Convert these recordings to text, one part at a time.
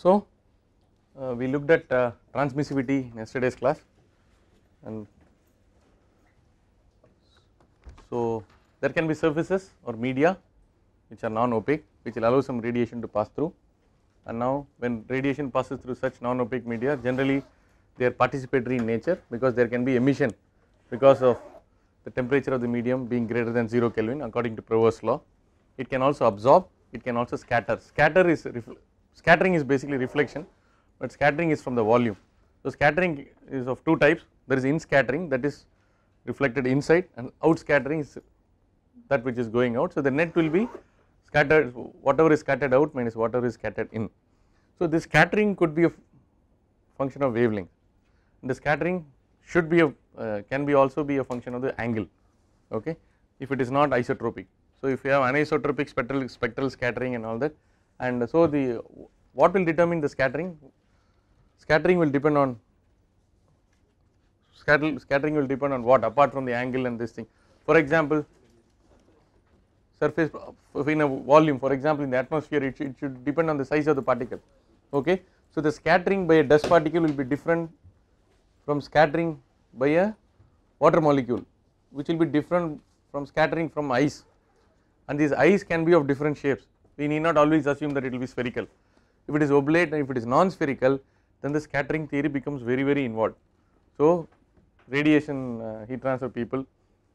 So, uh, we looked at uh, transmissivity in yesterday's class and so there can be surfaces or media which are non-opaque which will allow some radiation to pass through and now when radiation passes through such non-opaque media generally they are participatory in nature because there can be emission because of the temperature of the medium being greater than 0 Kelvin according to Prevost's law. It can also absorb, it can also scatter. Scatter is scattering is basically reflection but scattering is from the volume. So scattering is of two types there is in scattering that is reflected inside and out scattering is that which is going out. So the net will be scattered whatever is scattered out minus whatever is scattered in. So this scattering could be a function of wavelength and the scattering should be a uh, can be also be a function of the angle okay if it is not isotropic. So if you have anisotropic spectral, spectral scattering and all that and so the what will determine the scattering scattering will depend on scattering. scattering will depend on what apart from the angle and this thing for example surface uh, in a volume for example in the atmosphere it should, it should depend on the size of the particle okay so the scattering by a dust particle will be different from scattering by a water molecule which will be different from scattering from ice and these ice can be of different shapes we need not always assume that it will be spherical. If it is oblate and if it is non-spherical then the scattering theory becomes very very involved. So, radiation uh, heat transfer people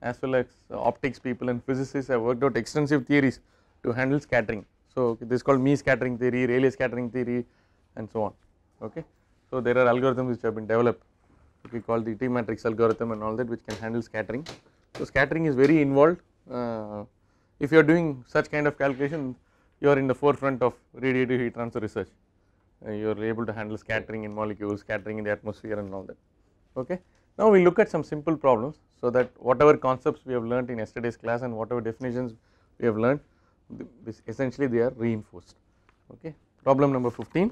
as well as uh, optics people and physicists have worked out extensive theories to handle scattering. So, this is called Mie scattering theory, Rayleigh scattering theory and so on ok. So, there are algorithms which have been developed we call the T matrix algorithm and all that which can handle scattering. So, scattering is very involved uh, if you are doing such kind of calculation you are in the forefront of radiative heat transfer research. Uh, you are able to handle scattering in molecules, scattering in the atmosphere and all that. Okay. Now we look at some simple problems so that whatever concepts we have learnt in yesterday's class and whatever definitions we have learnt, essentially they are reinforced. Okay. Problem number 15.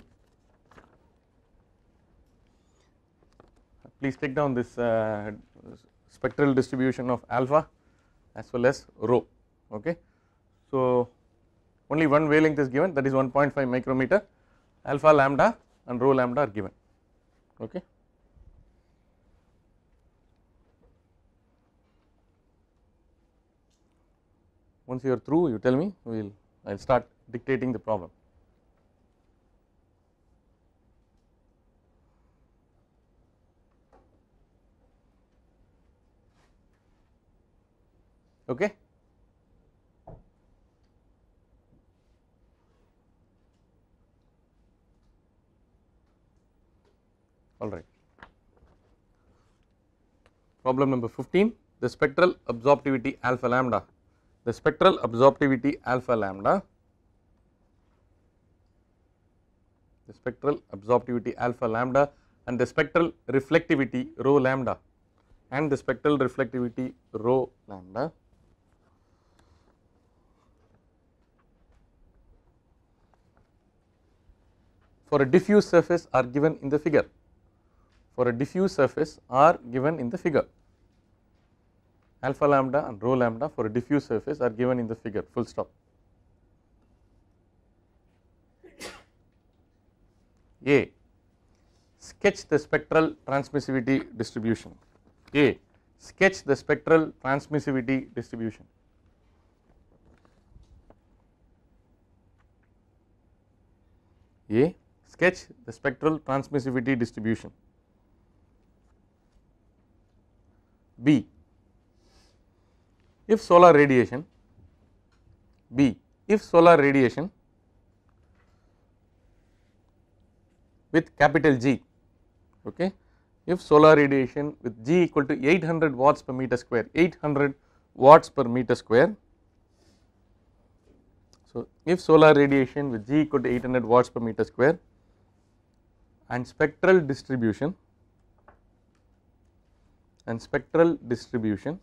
Please take down this uh, spectral distribution of alpha as well as rho. Okay. So only one wavelength is given that is 1.5 micrometer alpha lambda and rho lambda are given okay. Once you are through you tell me we will I will start dictating the problem. Okay. all right. Problem number 15 the spectral absorptivity alpha lambda the spectral absorptivity alpha lambda the spectral absorptivity alpha lambda and the spectral reflectivity rho lambda and the spectral reflectivity rho lambda for a diffuse surface are given in the figure for a diffuse surface are given in the figure. Alpha lambda and rho lambda for a diffuse surface are given in the figure full stop. A sketch the spectral transmissivity distribution. A sketch the spectral transmissivity distribution. A sketch the spectral transmissivity distribution. B. If solar radiation B if solar radiation with capital G okay if solar radiation with G equal to 800 watts per meter square 800 watts per meter square so if solar radiation with G equal to 800 watts per meter square and spectral distribution and spectral distribution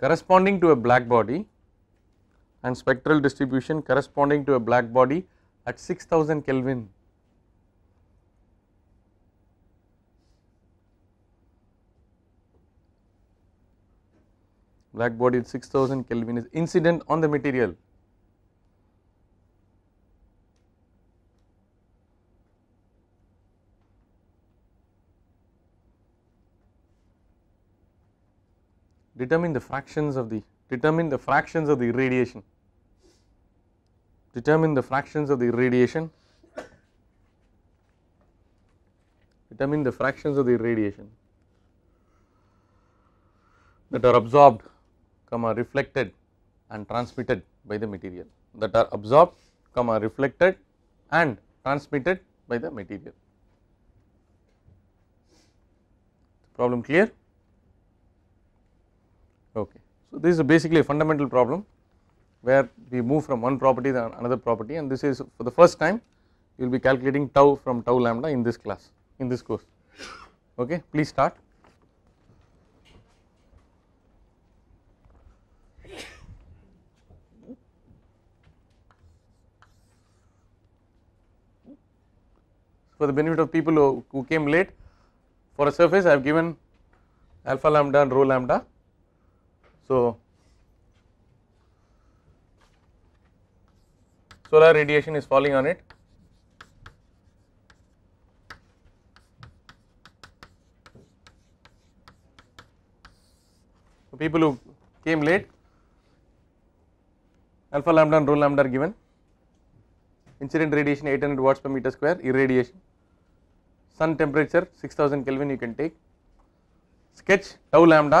corresponding to a black body and spectral distribution corresponding to a black body at 6000 Kelvin. Black body at 6000 Kelvin is incident on the material determine the fractions of the determine the fractions of the irradiation determine the fractions of the irradiation determine the fractions of the irradiation that are absorbed comma reflected and transmitted by the material that are absorbed comma reflected and transmitted by the material problem clear so, this is basically a fundamental problem where we move from one property to another property and this is for the first time you will be calculating tau from tau lambda in this class in this course okay please start for the benefit of people who, who came late for a surface I have given alpha lambda and rho lambda so, solar radiation is falling on it. So, people who came late alpha lambda and rho lambda are given incident radiation 800 watts per meter square irradiation sun temperature 6000 kelvin you can take sketch tau lambda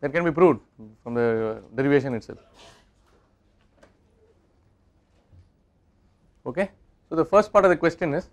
that can be proved from the derivation itself. Okay. So the first part of the question is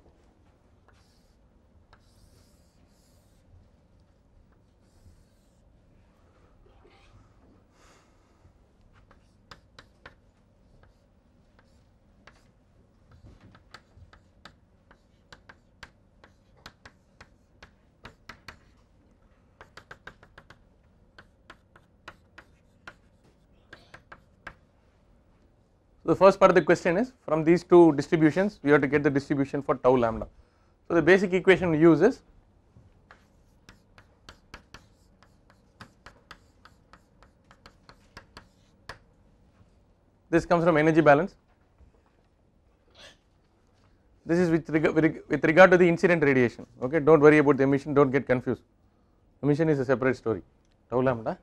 the first part of the question is from these two distributions we have to get the distribution for tau lambda. So the basic equation we use is this comes from energy balance this is with, with regard to the incident radiation okay do not worry about the emission do not get confused emission is a separate story tau lambda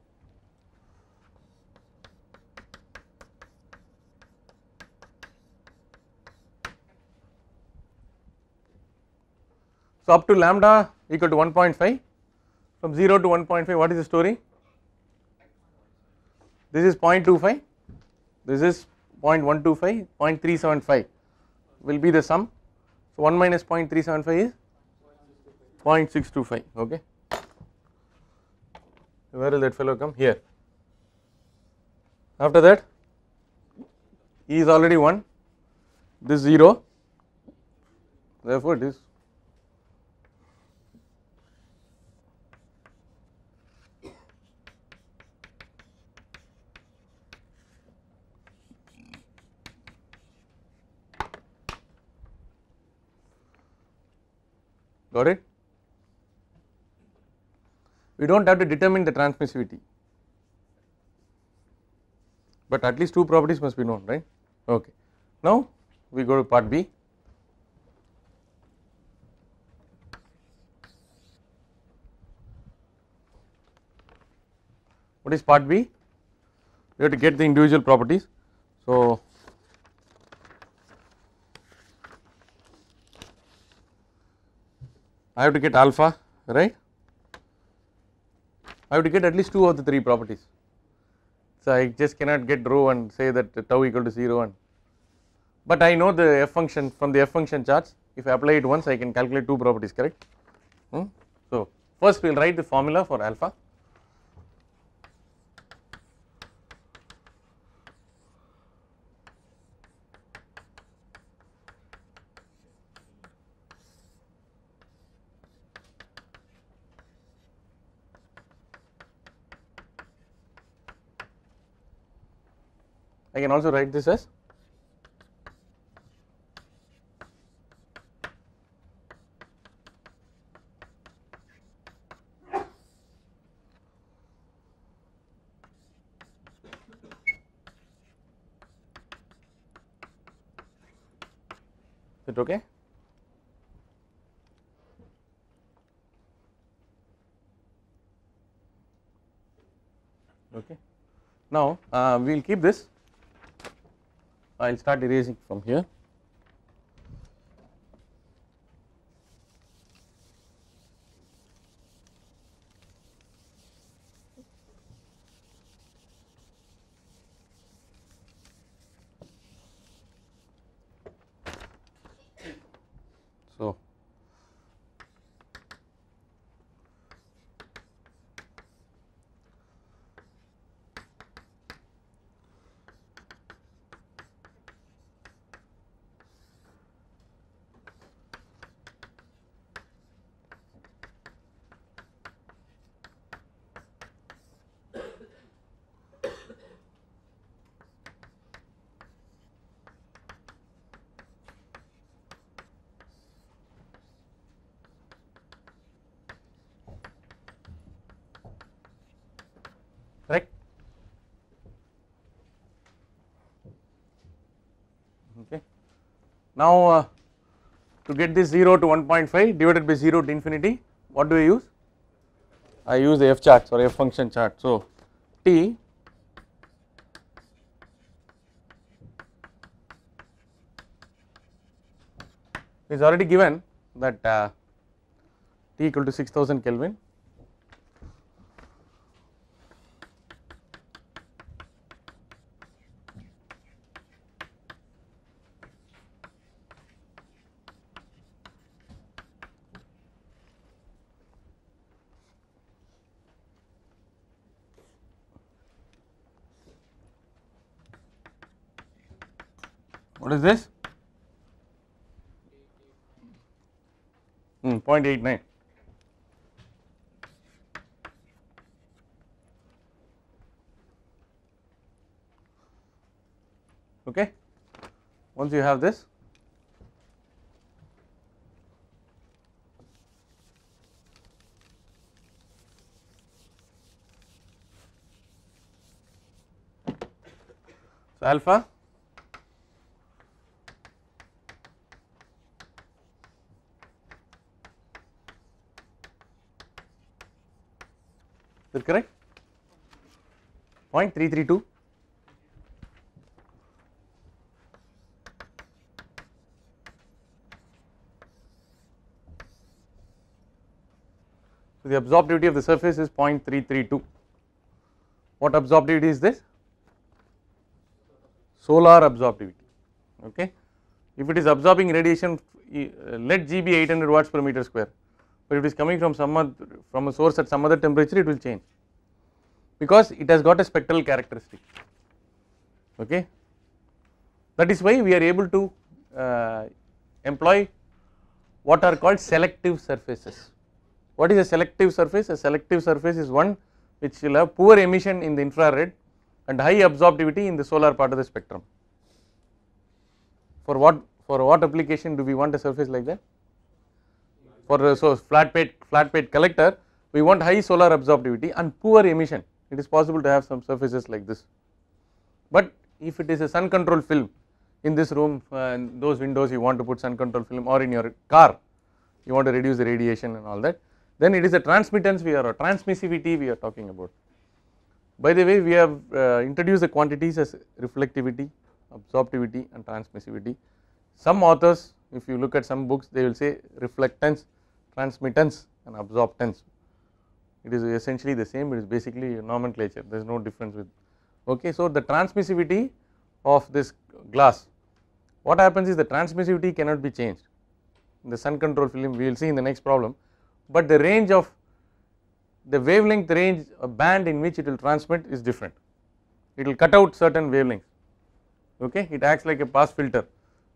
So, up to lambda equal to 1.5 from 0 to 1.5 what is the story this is 0.25 this is 0.125 0.375 will be the sum so 1 minus 0.375 is 0.625 okay where will that fellow come here after that e is already 1 this 0 therefore it is got it. We do not have to determine the transmissivity, but at least two properties must be known right. Okay. Now we go to part B. What is part B? We have to get the individual properties. So, I have to get alpha right, I have to get at least 2 of the 3 properties. So, I just cannot get rho and say that tau equal to 0 and but I know the f function from the f function charts if I apply it once I can calculate 2 properties correct. Hmm. So, first we will write the formula for alpha I can also write this as Is it okay? Okay. Now, uh, we will keep this I will start erasing from here. Now uh, to get this 0 to 1.5 divided by 0 to infinity what do I use? I use the f chart or f function chart. So t is already given that uh, t equal to 6000 Kelvin What is this? Mm, 0.89. Okay. Once you have this, so alpha that correct? 0.332. So, the absorptivity of the surface is 0.332. What absorptivity is this? Solar absorptivity. Okay. If it is absorbing radiation, uh, let G be 800 watts per meter square but if it is coming from some other, from a source at some other temperature it will change because it has got a spectral characteristic okay that is why we are able to uh, employ what are called selective surfaces what is a selective surface a selective surface is one which will have poor emission in the infrared and high absorptivity in the solar part of the spectrum for what for what application do we want a surface like that for uh, so flat plate flat plate collector we want high solar absorptivity and poor emission it is possible to have some surfaces like this but if it is a sun control film in this room uh, those windows you want to put sun control film or in your car you want to reduce the radiation and all that then it is a transmittance we are or transmissivity we are talking about. By the way we have uh, introduced the quantities as reflectivity, absorptivity and transmissivity. Some authors if you look at some books they will say reflectance, transmittance and absorptance. It is essentially the same it is basically nomenclature there is no difference with okay. So, the transmissivity of this glass what happens is the transmissivity cannot be changed in the sun control film we will see in the next problem but the range of the wavelength range band in which it will transmit is different it will cut out certain wavelengths okay it acts like a pass filter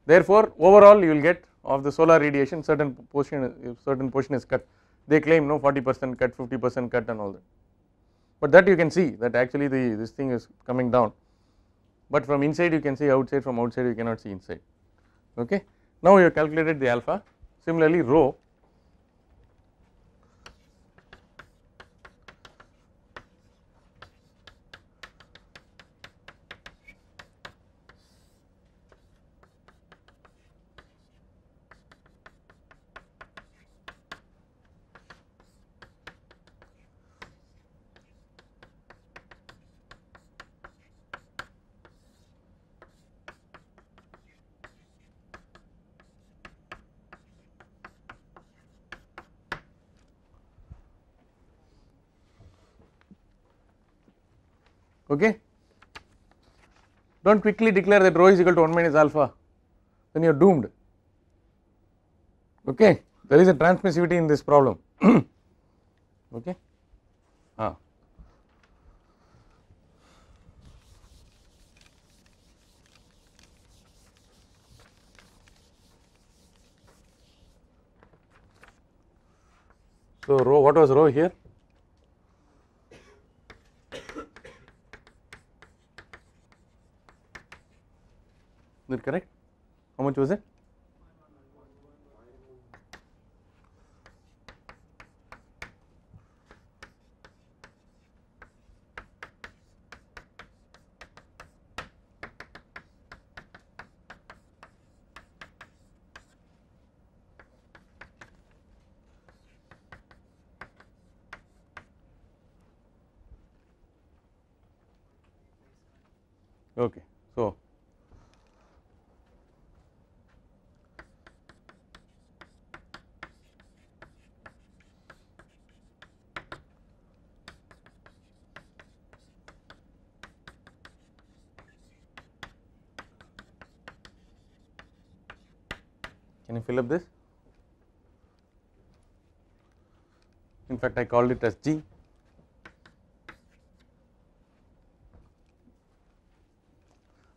Therefore, overall you will get of the solar radiation certain portion certain portion is cut. They claim no 40 percent cut, 50 percent cut and all that. But that you can see that actually the this thing is coming down. But from inside you can see outside, from outside you cannot see inside. Okay. Now you have calculated the alpha. Similarly, rho do not quickly declare that rho is equal to 1 minus alpha then you are doomed okay there is a transmissivity in this problem okay ah. So, rho what was rho here correct? How much was it? Okay. fill up this. In fact, I called it as G.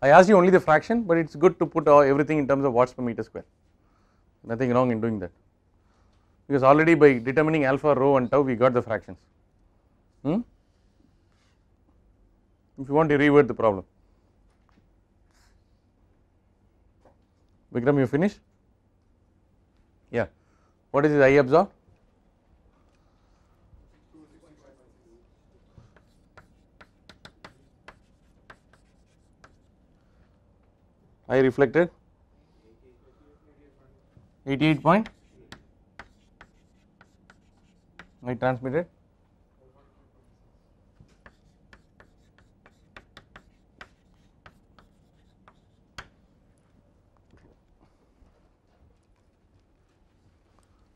I asked you only the fraction, but it is good to put everything in terms of watts per meter square. Nothing wrong in doing that because already by determining alpha, rho, and tau, we got the fractions. Hmm? If you want to reword the problem, Vikram, you finish? What is his I absorbed? I reflected 88 point I transmitted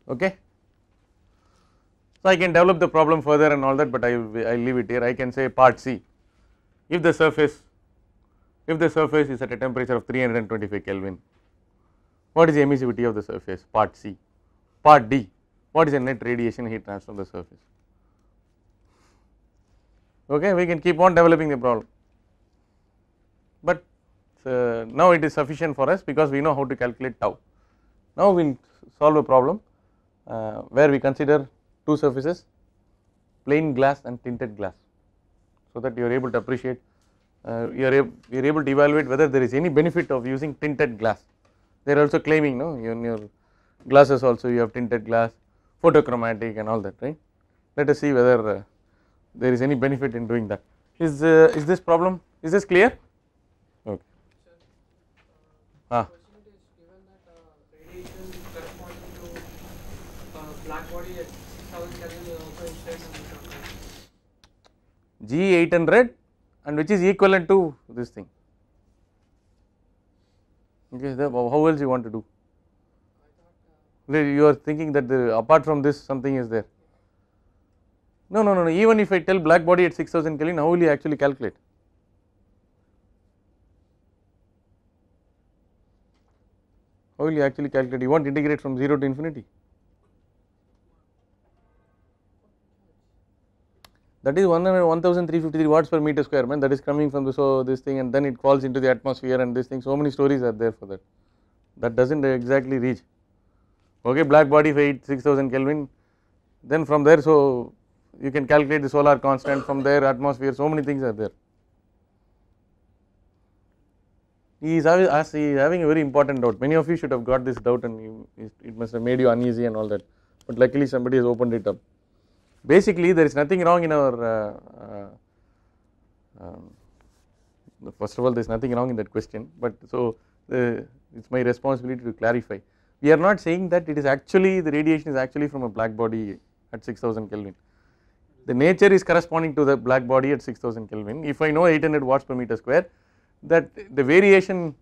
okay. So, I can develop the problem further and all that, but I will leave it here. I can say part C if the surface if the surface is at a temperature of 325 Kelvin, what is the emissivity of the surface part C, part D what is the net radiation heat transfer of the surface okay we can keep on developing the problem but uh, now it is sufficient for us because we know how to calculate tau now we will solve a problem uh, where we consider two surfaces plain glass and tinted glass so that you are able to appreciate uh, you are you are able to evaluate whether there is any benefit of using tinted glass. They are also claiming no in your glasses also you have tinted glass, photochromatic and all that right. Let us see whether uh, there is any benefit in doing that. Is uh, is this problem is this clear? Okay. Ah. G800 and which is equivalent to this thing. Okay, the, how else you want to do? You are thinking that the, apart from this something is there. No, no, no, no. Even if I tell black body at 6000 Kelvin, how will you actually calculate? How will you actually calculate? You want integrate from 0 to infinity. that is 1353 watts per meter square man that is coming from the so this thing and then it falls into the atmosphere and this thing so many stories are there for that that does not exactly reach okay black body of 8 6000 kelvin then from there so you can calculate the solar constant from there atmosphere so many things are there he is, he is having a very important doubt many of you should have got this doubt and you, it must have made you uneasy and all that but luckily somebody has opened it up Basically, there is nothing wrong in our, uh, uh, um, first of all there is nothing wrong in that question but so uh, it is my responsibility to clarify. We are not saying that it is actually the radiation is actually from a black body at 6000 Kelvin. The nature is corresponding to the black body at 6000 Kelvin. If I know 800 watts per meter square that the variation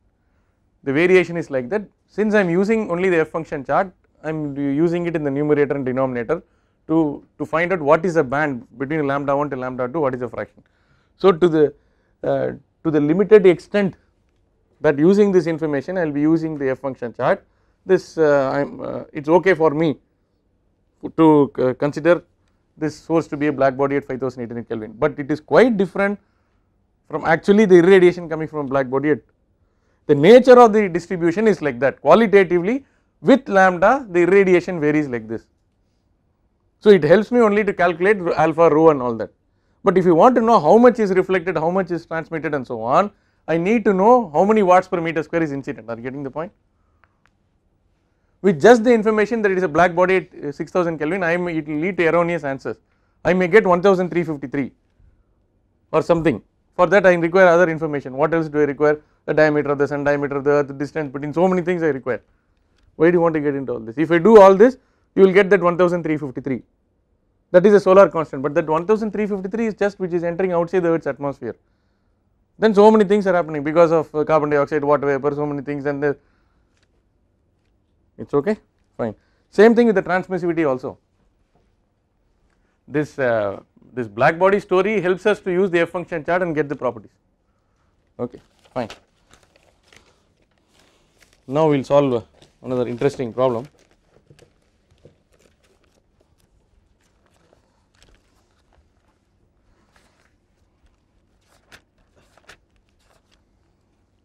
the variation is like that since I am using only the f function chart I am using it in the numerator and denominator to, to find out what is a band between lambda 1 to lambda 2 what is the fraction. So to the uh, to the limited extent that using this information I will be using the f function chart this uh, uh it is okay for me to uh, consider this source to be a black body at 5180 Kelvin but it is quite different from actually the irradiation coming from black body at the nature of the distribution is like that qualitatively with lambda the irradiation varies like this so, it helps me only to calculate alpha rho and all that. But if you want to know how much is reflected, how much is transmitted and so on, I need to know how many watts per meter square is incident. Are you getting the point? With just the information that it is a black body at uh, 6000 Kelvin, I may, it will lead to erroneous answers. I may get 1353 or something. For that, I require other information. What else do I require? The diameter of the sun, diameter of the earth, distance between so many things I require. Why do you want to get into all this? If I do all this, you will get that 1353 that is a solar constant but that 1353 is just which is entering outside the earth's atmosphere then so many things are happening because of uh, carbon dioxide water vapor so many things and the it is okay fine same thing with the transmissivity also this uh, this black body story helps us to use the f function chart and get the properties okay fine now we will solve another interesting problem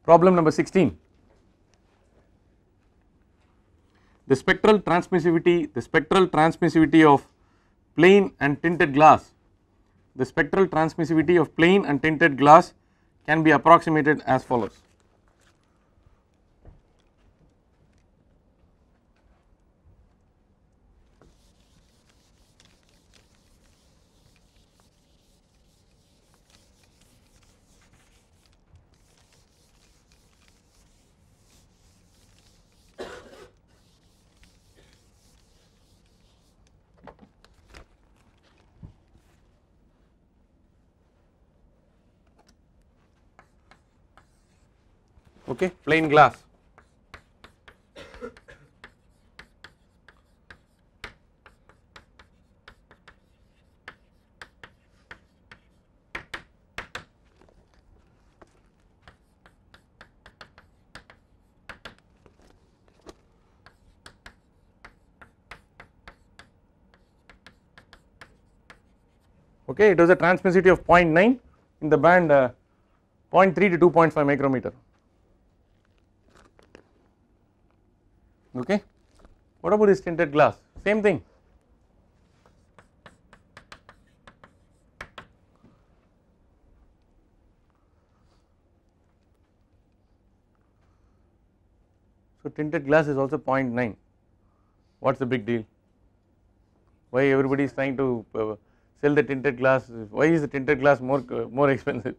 Problem number 16. The spectral transmissivity, the spectral transmissivity of plane and tinted glass, the spectral transmissivity of plane and tinted glass can be approximated as follows. okay plain glass okay it was a transmissivity of 0.9 in the band uh, 0.3 to 2.5 micrometer okay. What about this tinted glass? Same thing. So, tinted glass is also 0.9. What is the big deal? Why everybody is trying to uh, sell the tinted glass? Why is the tinted glass more uh, more expensive?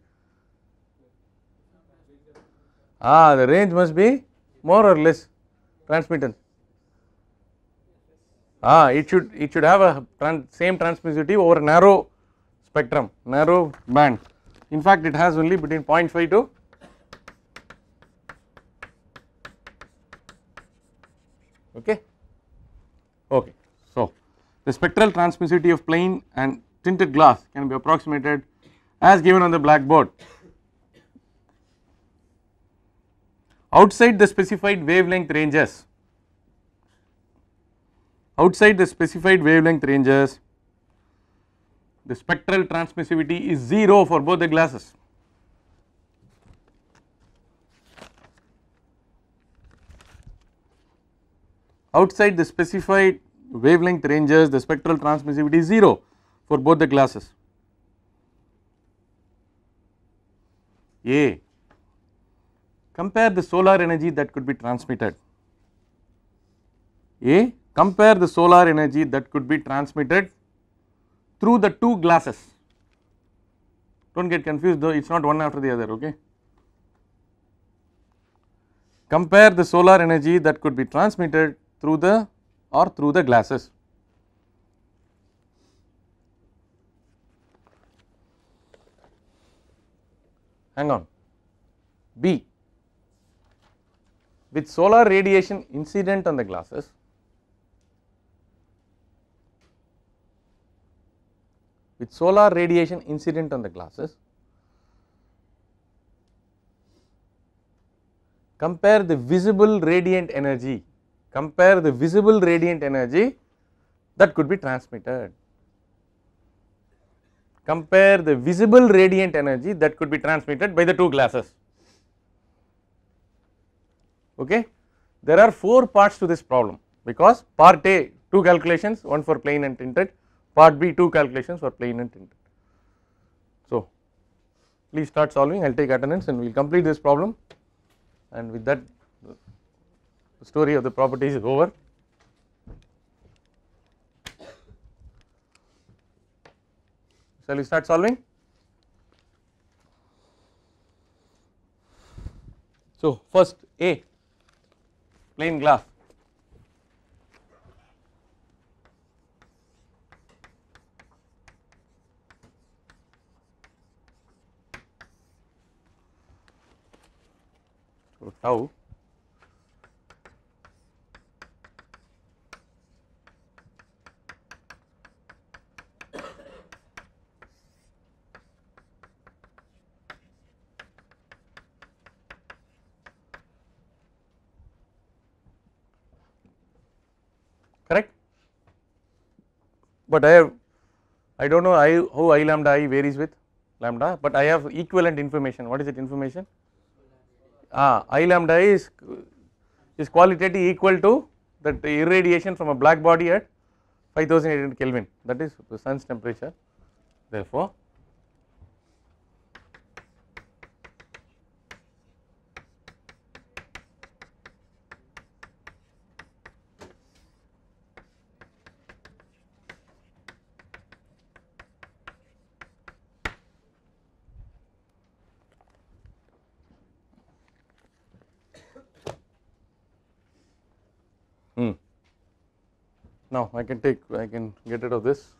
Ah, the range must be more or less transmittance? Ah, it should it should have a trans, same transmissivity over narrow spectrum, narrow band. In fact, it has only between 0.5 to 0.5 okay. Okay. So, the spectral transmissivity of plane and tinted glass can be approximated as given on the blackboard outside the specified wavelength ranges outside the specified wavelength ranges the spectral transmissivity is 0 for both the glasses. Outside the specified wavelength ranges the spectral transmissivity is 0 for both the glasses. A compare the solar energy that could be transmitted. A compare the solar energy that could be transmitted through the two glasses. Do not get confused though it is not one after the other okay. Compare the solar energy that could be transmitted through the or through the glasses. Hang on. B with solar radiation incident on the glasses with solar radiation incident on the glasses compare the visible radiant energy compare the visible radiant energy that could be transmitted compare the visible radiant energy that could be transmitted by the two glasses okay. There are 4 parts to this problem because part A 2 calculations one for plane and tinted part B 2 calculations for plane and tinted. So please start solving I will take attendance and we will complete this problem and with that the story of the properties is over. Shall we start solving? So first A plain glove. So, tau but I have I do not know I how I lambda I varies with lambda, but I have equivalent information. What is it? information? Ah, I lambda I is is qualitatively equal to that irradiation from a black body at 5800 Kelvin that is the sun's temperature therefore I can take I can get rid of this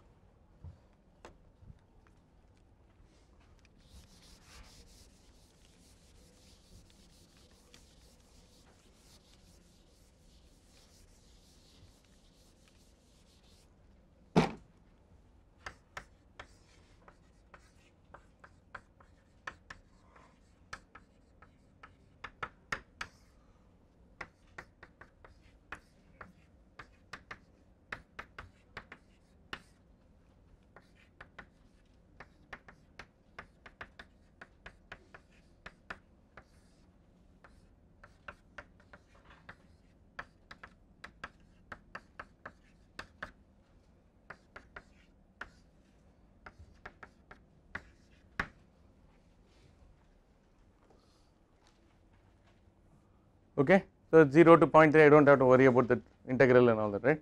okay. So 0 to 0.3 I do not have to worry about the integral and all that right.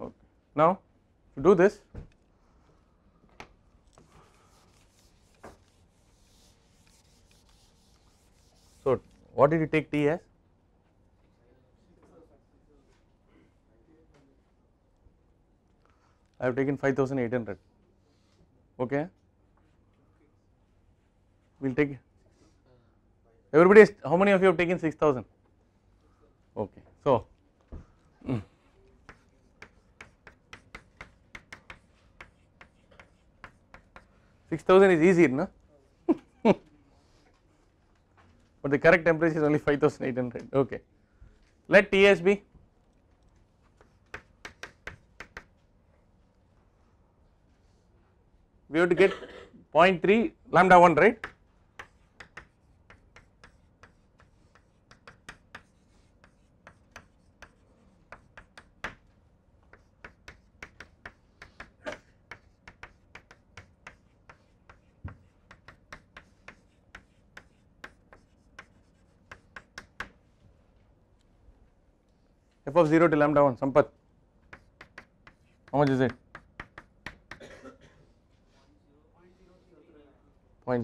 Okay. Now to do this so what did you take t as? I have taken 5800 okay we will take Everybody is how many of you have taken 6000? Okay. So, Six thousand is easy, no? but the correct temperature is only five thousand eight hundred. Okay, let Ts be we have to get 0.3 lambda 1 right f of 0 to lambda 1 Sampath how much is it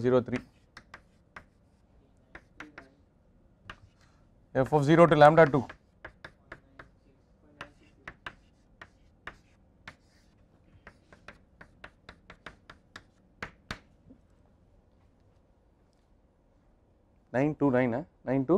0.03 f of 0 to lambda 2 9 to 9 9 to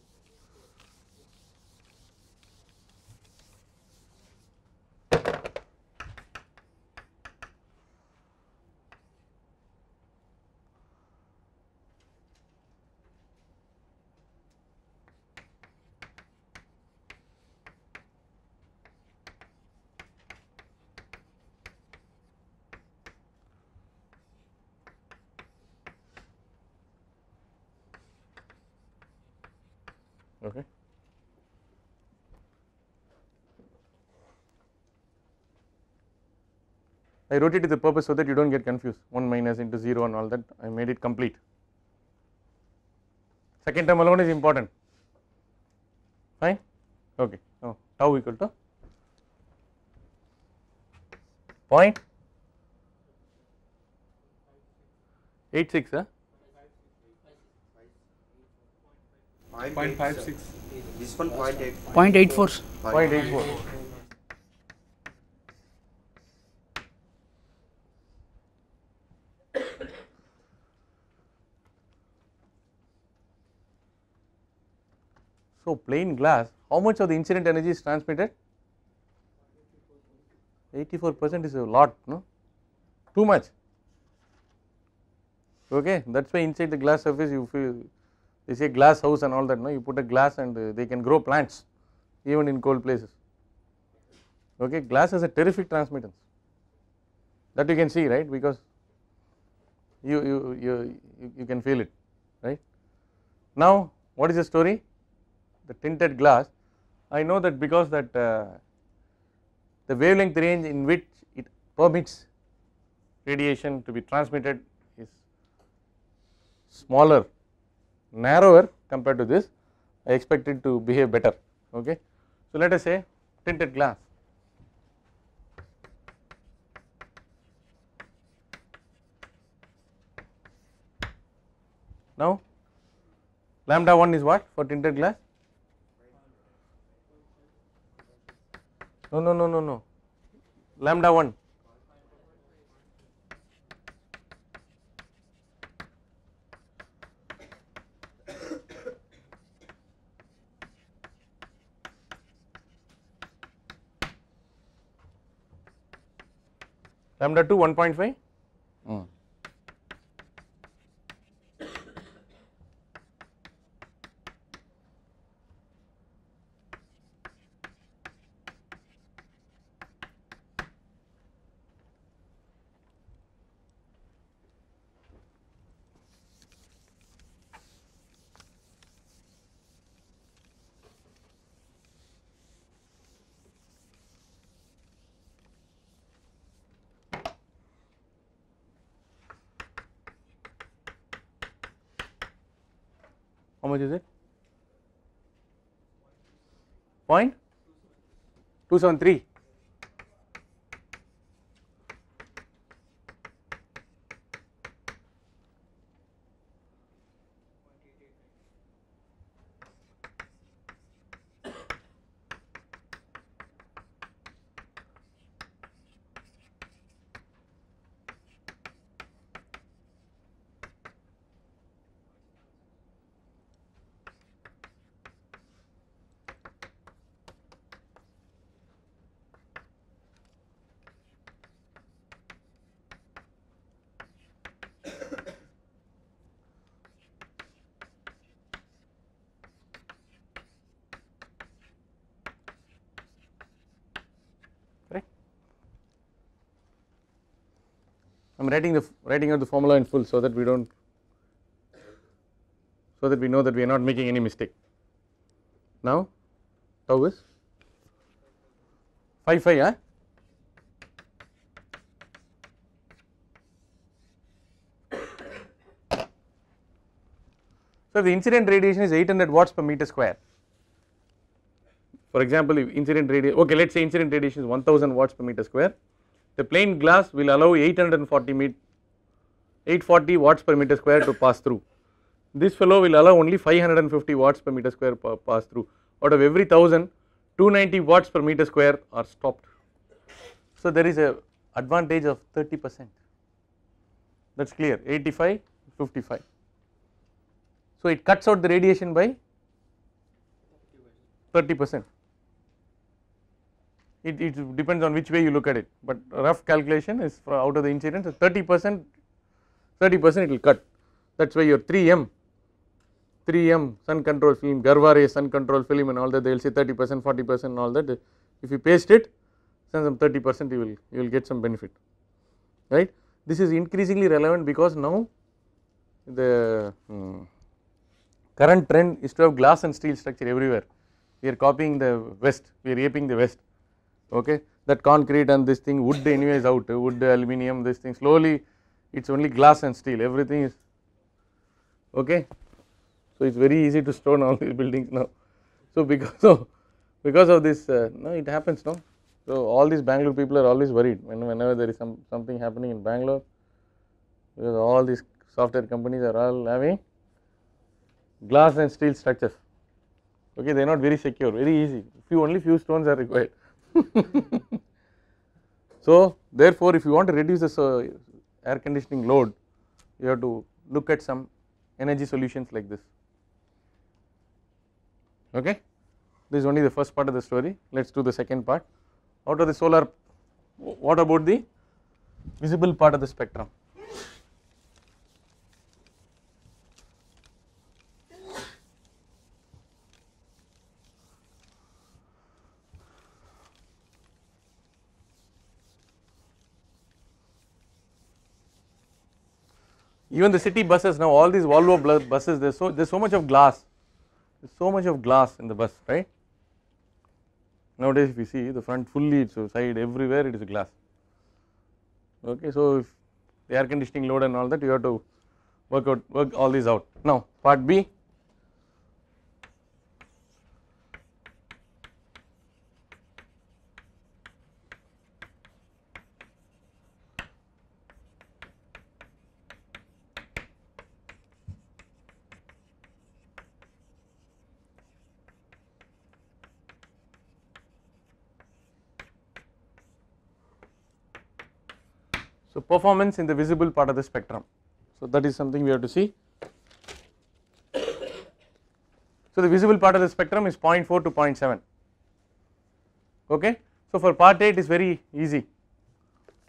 I wrote it to the purpose so that you do not get confused 1 minus into 0 and all that I made it complete. Second term alone is important fine ok now oh, tau equal to point 86 huh? 0.56 this one 0.84 0.84 0.84 to plane glass, how much of the incident energy is transmitted? 84 percent is a lot, no? Too much. Okay, that is why inside the glass surface you feel they say glass house and all that, no? You put a glass and uh, they can grow plants even in cold places. Okay, glass has a terrific transmittance that you can see, right? Because you you you you can feel it, right? Now, what is the story? the tinted glass I know that because that uh, the wavelength range in which it permits radiation to be transmitted is smaller narrower compared to this I expect it to behave better okay. So let us say tinted glass now lambda 1 is what for tinted glass no no no no no lambda 1 lambda 2 1.5 much is it? Point 273. I am writing the writing out the formula in full so that we do not so that we know that we are not making any mistake. Now tau is 5 phi eh? So, the incident radiation is 800 watts per meter square. For example, if incident radiation, okay, let us say incident radiation is 1000 watts per meter square, the plain glass will allow 840 meet 840 watts per meter square to pass through. This fellow will allow only 550 watts per meter square pass through. Out of every 1000, 290 watts per meter square are stopped. So there is a advantage of 30 percent. That is clear 85, 55. So it cuts out the radiation by 30 percent it, it depends on which way you look at it but rough calculation is out of the incidence 30 percent 30 percent it will cut that is why your 3M 3M sun control film Garvare sun control film and all that they will say 30 percent 40 percent and all that if you paste it some 30 percent you will you will get some benefit right. This is increasingly relevant because now the hmm, current trend is to have glass and steel structure everywhere we are copying the west we are aping the west okay that concrete and this thing wood anyway is out wood aluminium this thing slowly it is only glass and steel everything is okay. So, it is very easy to stone all these buildings now. So, because of because of this uh, no it happens no. So, all these Bangalore people are always worried when, whenever there is some something happening in Bangalore because all these software companies are all having glass and steel structures okay they are not very secure very easy few only few stones are required so, therefore, if you want to reduce this uh, air conditioning load, you have to look at some energy solutions like this. Okay. This is only the first part of the story, let us do the second part. Out of the solar, what about the visible part of the spectrum? even the city buses now all these Volvo buses there is so there is so much of glass there is so much of glass in the bus right. Nowadays if you see the front fully it's a side everywhere it is glass okay so if the air conditioning load and all that you have to work out work all these out. Now part B So, performance in the visible part of the spectrum. So, that is something we have to see. So, the visible part of the spectrum is 0.4 to 0.7. Okay. So, for part 8 is very easy.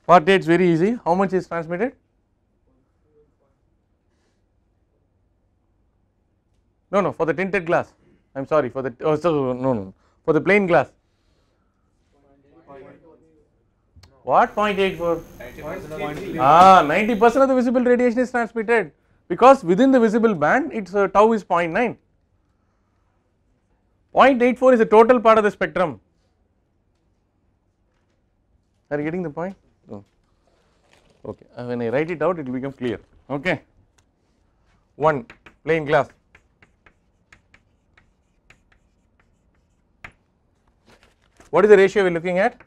Part 8 is very easy. How much is transmitted? No, no, for the tinted glass. I am sorry for the oh, so, no, no, for the plain glass. What 0.84? 90 ah, 90% of the visible radiation is transmitted because within the visible band its uh, tau is 0.9. 0.84 is the total part of the spectrum. Are you getting the point? No. Okay. Uh, when I write it out, it will become clear. Okay. 1. Plain glass. What is the ratio we are looking at?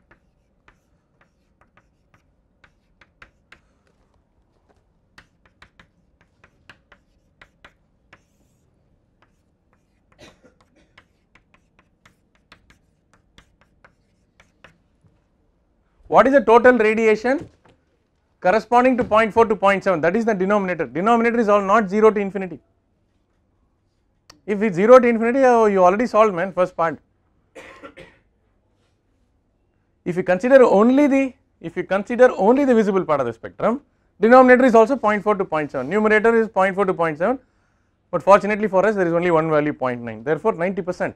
what is the total radiation corresponding to 0.4 to 0.7 that is the denominator denominator is all not 0 to infinity if it's 0 to infinity oh, you already solved man first part if you consider only the if you consider only the visible part of the spectrum denominator is also 0.4 to 0.7 numerator is 0.4 to 0.7 but fortunately for us there is only one value 0.9 therefore 90 percent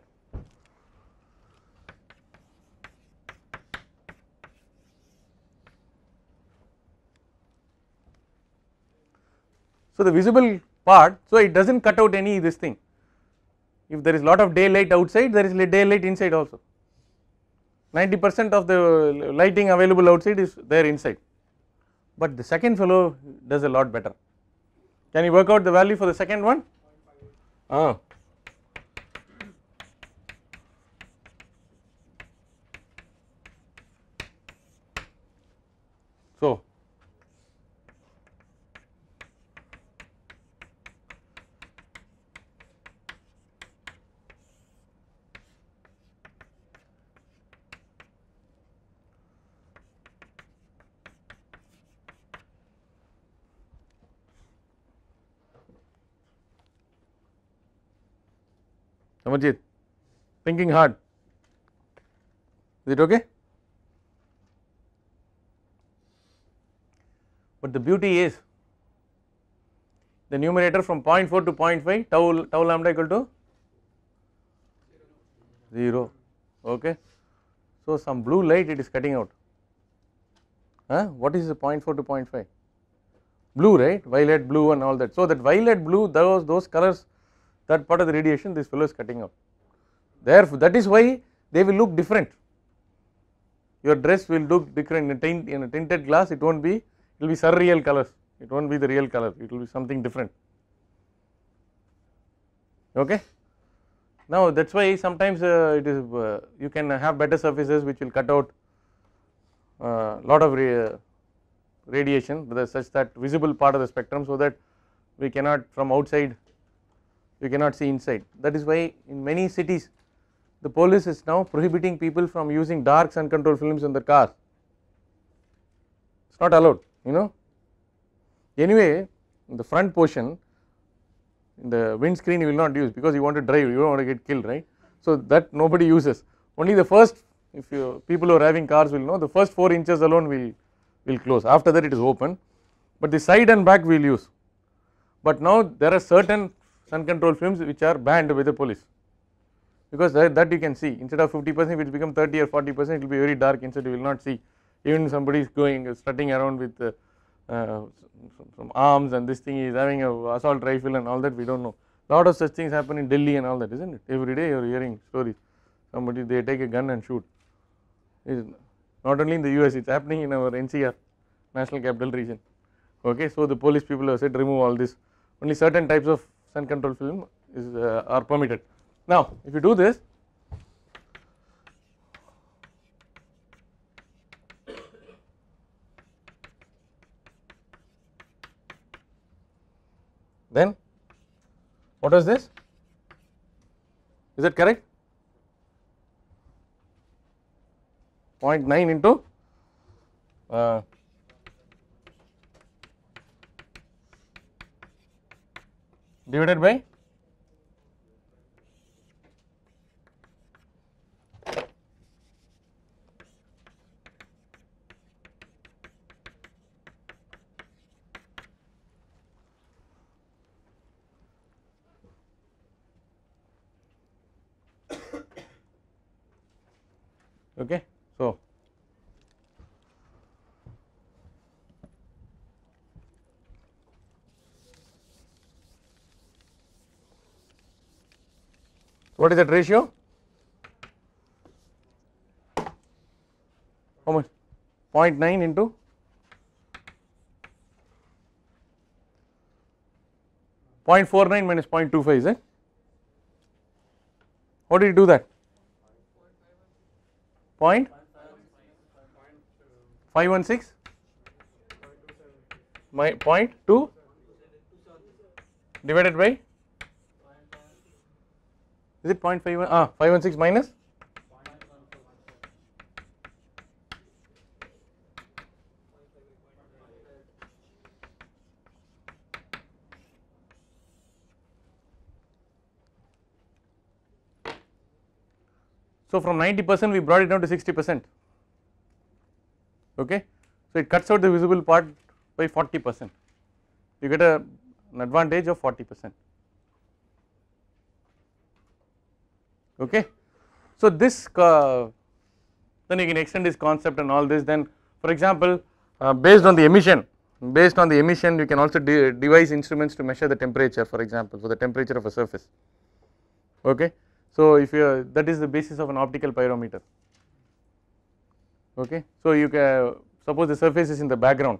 So, the visible part, so it does not cut out any this thing. If there is lot of daylight outside, there is daylight inside also. 90 percent of the lighting available outside is there inside, but the second fellow does a lot better. Can you work out the value for the second one? Ah, Samarjit, thinking hard, is it okay? But the beauty is the numerator from 0.4 to 0.5 tau, tau lambda equal to 0 okay. So, some blue light it is cutting out huh? what is the 0.4 to 0.5 blue right violet blue and all that. So, that violet blue those, those colors that part of the radiation this fellow is cutting out. Therefore, that is why they will look different. Your dress will look different in a, tint, in a tinted glass, it will not be, it will be surreal colors, it will not be the real color, it will be something different. Okay. Now, that is why sometimes uh, it is uh, you can have better surfaces which will cut out uh, lot of ra uh, radiation such that visible part of the spectrum so that we cannot from outside you cannot see inside that is why in many cities the police is now prohibiting people from using dark sun control films in their cars it is not allowed you know anyway in the front portion in the windscreen you will not use because you want to drive you do not want to get killed right. So, that nobody uses only the first if you people who are having cars will know the first 4 inches alone will will close after that it is open but the side and back we will use. But now there are certain sun control films which are banned by the police because that, that you can see instead of 50 percent it will become 30 or 40 percent it will be very dark inside you will not see even somebody is going uh, strutting around with uh, uh, some, some, arms and this thing is having a assault rifle and all that we do not know lot of such things happen in Delhi and all that is not it every day you are hearing stories somebody they take a gun and shoot it's not only in the US it is happening in our NCR national capital region okay so the police people have said remove all this only certain types of sun control film is uh, are permitted. Now if you do this then what is this? Is it correct? 0.9 into uh, divided by okay What is that ratio? How much? 0.9 into 0.49 minus 0.25 is it? How did you do that? 0.516 516 my point 2 divided by is it 0.51 ah 516 minus So, from 90 percent we brought it down to 60 percent okay. So, it cuts out the visible part by 40 percent you get a, an advantage of 40 percent. okay. So this then you can extend this concept and all this then for example uh, based on the emission based on the emission you can also de devise instruments to measure the temperature for example for the temperature of a surface okay so if you that is the basis of an optical pyrometer okay so you can suppose the surface is in the background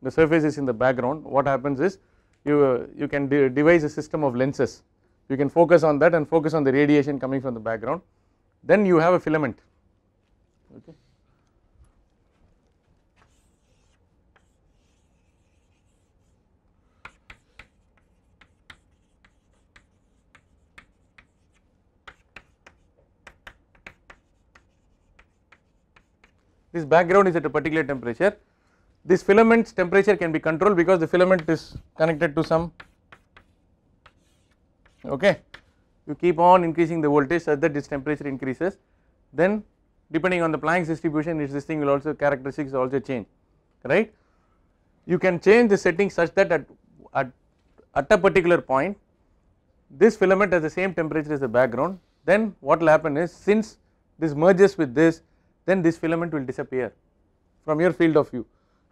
the surface is in the background what happens is you you can de devise a system of lenses you can focus on that and focus on the radiation coming from the background then you have a filament okay. This background is at a particular temperature. This filament's temperature can be controlled because the filament is connected to some okay. You keep on increasing the voltage as that this temperature increases then depending on the Planck's distribution this thing will also characteristics also change right. You can change the setting such that at, at, at a particular point this filament has the same temperature as the background then what will happen is since this merges with this then this filament will disappear from your field of view.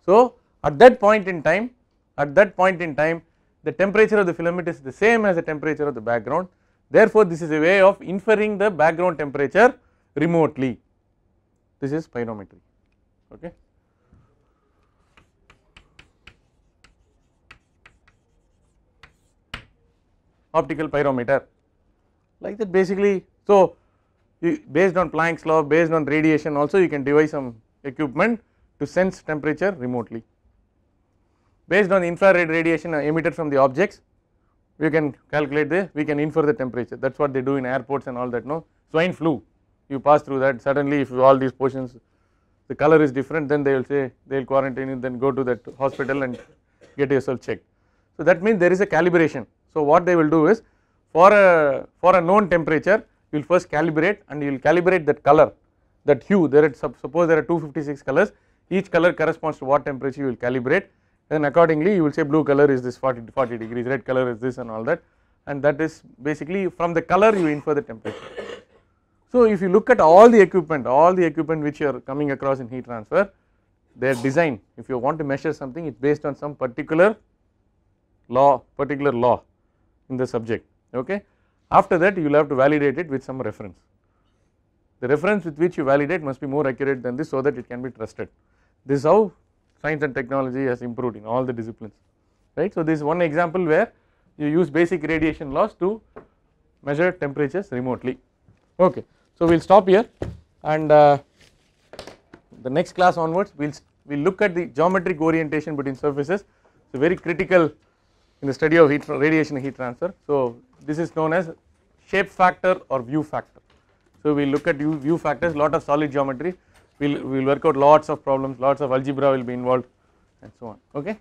So at that point in time at that point in time the temperature of the filament is the same as the temperature of the background. Therefore, this is a way of inferring the background temperature remotely. This is pyrometry. Okay. optical pyrometer like that basically. So, based on Planck's law based on radiation also you can devise some equipment to sense temperature remotely based on infrared radiation uh, emitted from the objects we can calculate the we can infer the temperature that is what they do in airports and all that no swine flu you pass through that suddenly if all these portions the color is different then they will say they will quarantine you then go to that hospital and get yourself checked. So that means there is a calibration so what they will do is for a for a known temperature you will first calibrate and you will calibrate that color that hue There are suppose there are 256 colors each color corresponds to what temperature you will calibrate then accordingly you will say blue color is this 40, 40 degrees, red color is this and all that and that is basically from the color you infer the temperature. So if you look at all the equipment, all the equipment which you are coming across in heat transfer, their design if you want to measure something it is based on some particular law, particular law in the subject okay. After that you will have to validate it with some reference. The reference with which you validate must be more accurate than this so that it can be trusted. This is how science and technology has improved in all the disciplines right. So, this is one example where you use basic radiation laws to measure temperatures remotely okay. So, we will stop here and uh, the next class onwards we will we will look at the geometric orientation between surfaces so very critical in the study of heat radiation heat transfer. So, this is known as shape factor or view factor. So, we will look at view factors lot of solid geometry we will we'll work out lots of problems, lots of algebra will be involved and so on okay.